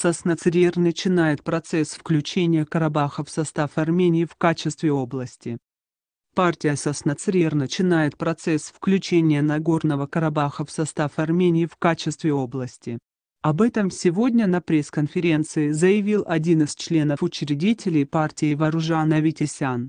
Соснацриер начинает процесс включения Карабаха в состав Армении в качестве области. Партия Соснацриер начинает процесс включения Нагорного Карабаха в состав Армении в качестве области. Об этом сегодня на пресс-конференции заявил один из членов учредителей партии Вооружан Аветисян.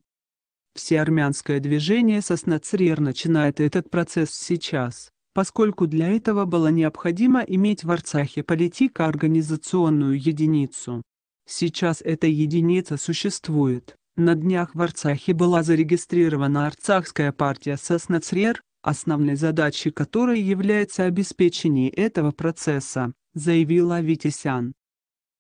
Всеармянское движение Соснацриер начинает этот процесс сейчас поскольку для этого было необходимо иметь в Арцахе политико-организационную единицу. Сейчас эта единица существует. На днях в Арцахе была зарегистрирована Арцахская партия Соснацрер, основной задачей которой является обеспечение этого процесса, заявила Витисян.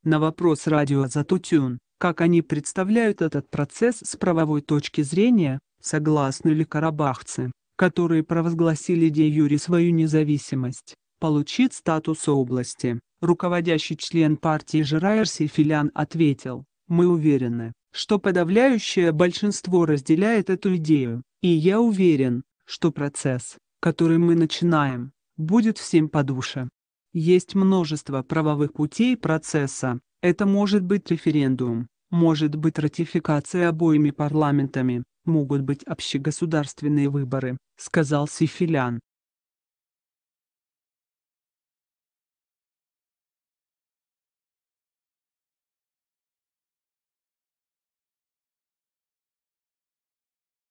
На вопрос радио Затутюн, как они представляют этот процесс с правовой точки зрения, согласны ли карабахцы, которые провозгласили де юре свою независимость, получит статус области. Руководящий член партии Жираер Филиан ответил, «Мы уверены, что подавляющее большинство разделяет эту идею, и я уверен, что процесс, который мы начинаем, будет всем по душе. Есть множество правовых путей процесса, это может быть референдум, может быть ратификация обоими парламентами, могут быть общегосударственные выборы, сказал Сифилян.